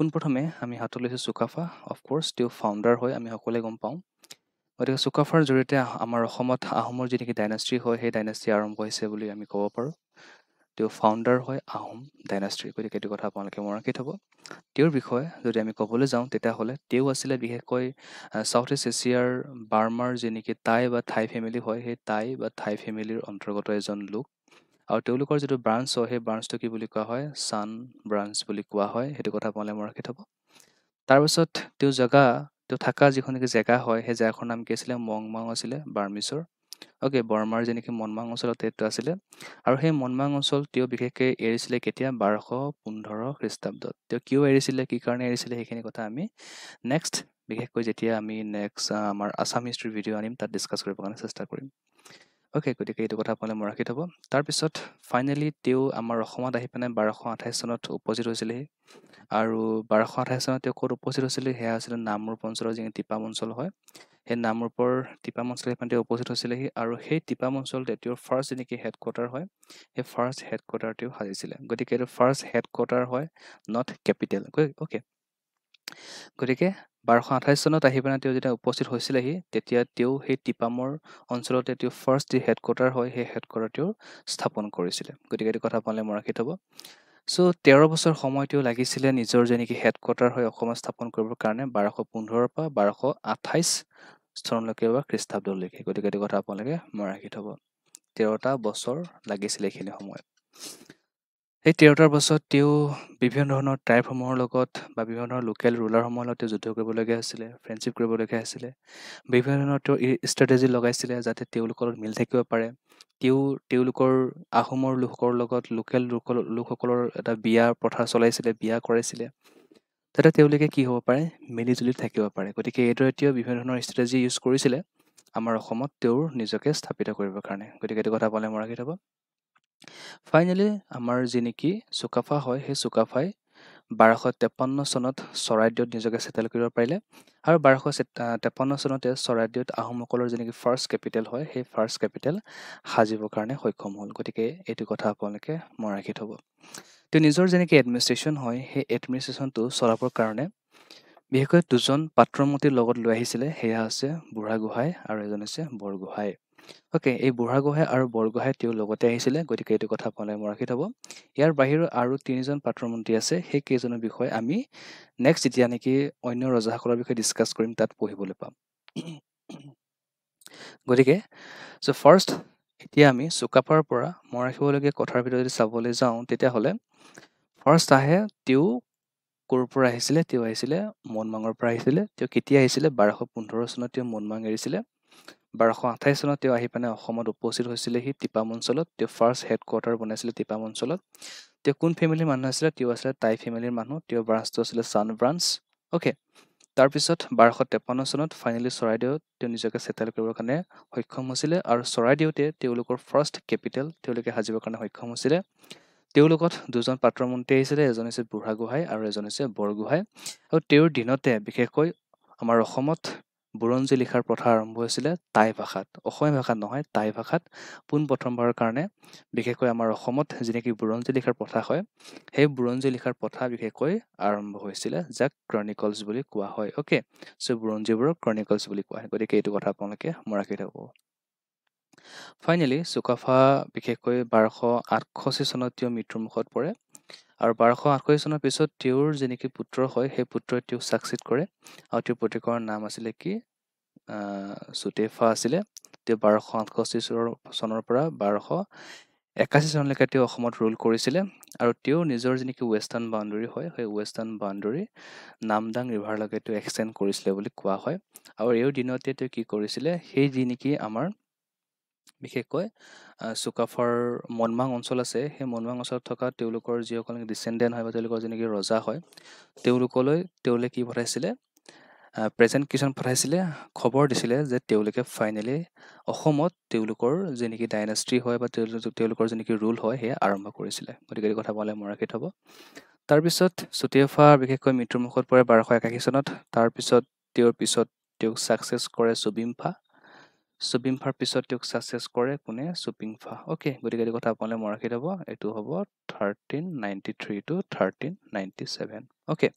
পোনপ্ৰথমে আমি হাতত লৈছোঁ চুকাফা অফক'ৰ্ছ তেওঁ ফাউণ্ডাৰ হয় আমি সকলোৱে গম পাওঁ গতিকে চুকাফাৰ জৰিয়তে আমাৰ অসমত আহোমৰ যি নেকি ডাইনাষ্ট্ৰী হয় সেই ডাইনাষ্ট্ৰী আৰম্ভ হৈছে বুলি আমি ক'ব পাৰোঁ তেওঁ ফাউণ্ডাৰ হয় আহোম ডাইনাষ্ট্ৰী গতিকে এইটো কথা আপোনালোকে মনত ৰাখি থ'ব তেওঁৰ বিষয়ে যদি আমি ক'বলৈ যাওঁ তেতিয়াহ'লে তেওঁ আছিলে বিশেষকৈ ছাউথ ইষ্ট এছিয়াৰ বাৰ্মাৰ যি নেকি টাই বা থাই ফেমিলি হয় সেই টাই বা থাই ফেমিলিৰ অন্তৰ্গত এজন লোক আৰু তেওঁলোকৰ যিটো ব্ৰাঞ্চ হয় সেই ব্ৰাঞ্চটো কি বুলি কোৱা হয় ছান ব্ৰাঞ্চ বুলি কোৱা হয় সেইটো কথা আপোনালোকে মই ৰাখি থ'ব তাৰপিছত তেওঁ জেগা তেওঁ থকা যিখন নেকি জেগা হয় সেই জেগাখনৰ নাম কি আছিলে মংমাং আছিলে বাৰ্মিছৰ অ'কে বৰ্মাৰ যি নেকি মনমাং অঞ্চলত এইটো আছিলে আৰু সেই মনমাং অঞ্চল তেওঁ বিশেষকৈ এৰিছিলে কেতিয়া বাৰশ পোন্ধৰ খ্ৰীষ্টাব্দত তেওঁ কিয় এৰিছিলে কি কাৰণে এৰিছিলে সেইখিনি কথা আমি নেক্সট বিশেষকৈ যেতিয়া আমি নেক্সট আমাৰ আছাম হিষ্ট্ৰীৰ ভিডিঅ' আনিম তাত ডিছকাছ কৰিবৰ কাৰণে চেষ্টা কৰিম অ'কে গতিকে এইটো কথা আপোনালোকে মই ৰাখি থ'ব তাৰপিছত ফাইনেলি তেওঁ আমাৰ অসমত আহি পিনে বাৰশ আঠাইছ চনত উপস্থিত হৈছিলহি আৰু বাৰশ আঠাইছ চনত তেওঁ ক'ত উপস্থিত হৈছিলে সেয়া হৈছিলে নামৰূপ অঞ্চলৰ যি টিপাম অঞ্চল হয় সেই নামৰূপৰ টিপাম অঞ্চল তেওঁ উপস্থিত হৈছিলেহি আৰু সেই টিপাম অঞ্চলতে তেওঁৰ ফাৰ্ষ্ট যেনেকৈ হেডকোৱাৰ্টাৰ হয় সেই ফাৰ্ষ্ট হেডকোৱাৰ্টাৰ তেওঁ সাজিছিলে গতিকে এইটো ফাৰ্ষ্ট হেডকোৱাৰ্টাৰ হয় নট কেপিটেল অ'কে গতিকে বাৰশ আঠাইছ চনত আহি পেলাই তেওঁ যেতিয়া উপস্থিত হৈছিলেহি তেতিয়া তেওঁ সেই টিপামৰ অঞ্চলতে তেওঁ ফাৰ্ষ্ট যি হেডকোৱাৰ্টাৰ হয় সেই হেডকোৱাৰ্টাৰ তেওঁ স্থাপন কৰিছিলে গতিকে এইটো কথা আপোনালোকে মই ৰাখি থ'ব চ' তেৰ বছৰ সময় তেওঁ লাগিছিলে নিজৰ যে নেকি হেডকোৱাৰ্টাৰ হয় অসমত স্থাপন কৰিবৰ কাৰণে বাৰশ পোন্ধৰৰ পৰা বাৰশ আঠাইছ চনলৈকে বা খ্ৰীষ্টাব্দলৈকে গতিকে এইটো কথা আপোনালোকে মই ৰাখি থ'ব তেৰটা বছৰ লাগিছিলে এইখিনি সময়ত সেই তেৰটা বছৰত তেওঁ বিভিন্ন ধৰণৰ ট্ৰাইবসমূহৰ লগত বা বিভিন্ন ধৰণৰ লোকেল ৰুলাৰসমূহৰ লগত তেওঁ যুদ্ধ কৰিবলগীয়া আছিলে ফ্ৰেণ্ডশ্বিপ কৰিবলগীয়া আছিলে বিভিন্ন ধৰণৰ তেওঁ ষ্ট্ৰেটেজি লগাইছিলে যাতে তেওঁলোকৰ লগত মিল থাকিব পাৰে তেওঁ তেওঁলোকৰ আহোমৰ লোকৰ লগত লোকেল লোকসকলৰ এটা বিয়া প্ৰথা চলাইছিলে বিয়া কৰাইছিলে যাতে তেওঁলোকে কি হ'ব পাৰে মিলি জুলি থাকিব পাৰে গতিকে এইদৰে তেওঁ বিভিন্ন ধৰণৰ ষ্ট্ৰেটেজি ইউজ কৰিছিলে আমাৰ অসমত তেওঁৰ নিজকে স্থাপিত কৰিবৰ কাৰণে গতিকে এইটো কথা পালে মই ৰাখি থ'ব ফাইনেলি আমাৰ যি নেকি চুকাফা হয় সেই চুকাফাই বাৰশ তেপন্ন চনত চৰাইদেউত নিজকে ছেটেল কৰিব পাৰিলে আৰু বাৰশ তেপন্ন চনতে চৰাইদেউত আহোমসকলৰ যেনেকৈ ফাৰ্ষ্ট কেপিটেল হয় সেই ফাৰ্ষ্ট কেপিটেল সাজিবৰ কাৰণে সক্ষম হ'ল গতিকে এইটো কথা আপোনালোকে মনত ৰাখি থ'ব তেওঁ নিজৰ যেনেকৈ এডমিনিষ্ট্ৰেশ্যন হয় সেই এডমিনিষ্ট্ৰেশ্যনটো চলাবৰ কাৰণে বিশেষকৈ দুজন পাত্ৰমতীৰ লগত লৈ আহিছিলে সেয়া হৈছে বুঢ়াগোহাঁই আৰু এজন হৈছে বৰগোহাঁই অ'কে এই বুঢ়াগোহাঁই আৰু বৰগোহাঁই তেওঁ লগতে আহিছিলে গতিকে এইটো কথা পলাই মই ৰাখি থ'ব ইয়াৰ বাহিৰেও আৰু তিনিজন পাত্ৰমন্ত্ৰী আছে সেই কেইজনৰ বিষয়ে আমি নেক্সট যেতিয়া নেকি অন্য ৰজাসকলৰ বিষয়ে ডিছকাছ কৰিম তাত পঢ়িবলৈ পাম গতিকে চ' ফাৰ্ষ্ট এতিয়া আমি চুকাফাৰ পৰা মই ৰাখিবলগীয়া কথাৰ ভিতৰত যদি চাবলৈ যাওঁ তেতিয়াহ'লে ফাৰ্ষ্ট আহে তেওঁ ক'ৰ পৰা আহিছিলে তেওঁ আহিছিলে মনমাঙৰ পৰা আহিছিলে তেওঁ কেতিয়া আহিছিলে বাৰশ পোন্ধৰ চনত তেওঁ মনমাং এৰিছিলে বাৰশ আঠাইছ চনত তেওঁ আহি পিনে অসমত উপস্থিত হৈছিলেহি টিপাম অঞ্চলত তেওঁ ফাৰ্ষ্ট হেডকোৱাৰ্টাৰ বনাইছিলে টিপাম অঞ্চলত তেওঁ কোন ফেমিলিৰ মানুহ আছিলে তেওঁ আছিলে টাই ফেমিলিৰ মানুহ তেওঁৰ ব্ৰাঞ্চটো আছিলে ছান ব্ৰাঞ্চ অ'কে তাৰপিছত বাৰশ তেপন্ন চনত ফাইনেলি চৰাইদেউত তেওঁ নিজকে ছেটেল কৰিবৰ কাৰণে সক্ষম হৈছিলে আৰু চৰাইদেউতে তেওঁলোকৰ ফাৰ্ষ্ট কেপিটেল তেওঁলোকে সাজিবৰ কাৰণে সক্ষম হৈছিলে তেওঁৰ লগত দুজন পাত্ৰ মন্ত্ৰী আহিছিলে এজন হৈছে বুঢ়াগোহাঁই আৰু এজন হৈছে বৰগোহাঁই আৰু তেওঁৰ দিনতে বিশেষকৈ আমাৰ অসমত বুৰঞ্জী লিখাৰ প্ৰথা আৰম্ভ হৈছিলে টাই ভাষাত অসমীয়া ভাষাত নহয় টাই ভাষাত পোনপ্ৰথমবাৰৰ কাৰণে বিশেষকৈ আমাৰ অসমত যি নেকি বুৰঞ্জী লিখাৰ প্ৰথা হয় সেই বুৰঞ্জী লিখাৰ প্ৰথা বিশেষকৈ আৰম্ভ হৈছিলে যাক ক্ৰনিকলছ বুলি কোৱা হয় অ'কে চ' বুৰঞ্জীবোৰক ক্ৰনিকলছ বুলি কোৱা হয় গতিকে এইটো কথা আপোনালোকে মই ৰাখি থাকোঁ ফাইনেলি চুকাফা বিশেষকৈ বাৰশ আঠষষ্ঠি চনত তেওঁ মৃত্যুমুখত পৰে আৰু বাৰশ আঠষষ্ঠি চনৰ পিছত তেওঁৰ যি নেকি পুত্ৰ হয় সেই পুত্ৰই তেওঁক চাকচিট কৰে আৰু তেওঁৰ পুতেকৰ নাম আছিলে কি চুটেফা আছিলে তেওঁ বাৰশ আঠষষ্ঠি চনৰ চনৰ পৰা বাৰশ একাশী চনলৈকে তেওঁ অসমত ৰুল কৰিছিলে আৰু তেওঁ নিজৰ যি নেকি ৱেষ্টাৰ্ণ বাউণ্ডেৰী হয় সেই ৱেষ্টাৰ্ণ বাউণ্ডেৰী নামদাং ৰিভাৰলৈকে তেওঁ এক্সটেণ্ড কৰিছিলে বুলি কোৱা হয় আৰু এই দিনতে তেওঁ কি কৰিছিলে সেই যি নেকি আমাৰ বিশেষকৈ চুকাফাৰ মনমাং অঞ্চল আছে সেই মনমাং অঞ্চলত থকা তেওঁলোকৰ যিসকল নেকি ডিচেণ্ডেণ্ট হয় বা তেওঁলোকৰ যেনেকৈ ৰজা হয় তেওঁলোকলৈ তেওঁলোকে কি পঠাইছিলে প্ৰেজেণ্ট কিছুমান পঠাইছিলে খবৰ দিছিলে যে তেওঁলোকে ফাইনেলি অসমত তেওঁলোকৰ যি নেকি ডাইনেষ্টি হয় বা তেওঁলোকৰ যি নেকি ৰুল হয় সেয়া আৰম্ভ কৰিছিলে গতিকে এই কথা মানে মনে ৰাখি থ'ব তাৰপিছত চুতিয়েফা বিশেষকৈ মৃত্যুমুখত পৰে বাৰশ একাশী চনত তাৰপিছত তেওঁৰ পিছত তেওঁক ছাকচেছ কৰে চুবিমফা চুপিং ফাৰ পিছত তেওঁক ছাকচেছ কৰে কোনে চুপিং ফা অ'কে গতিকে এইটো কথা আপোনালোকে মনত ৰাখি থ'ব এইটো হ'ব thirteen ninety three to thirteen ninety seven okay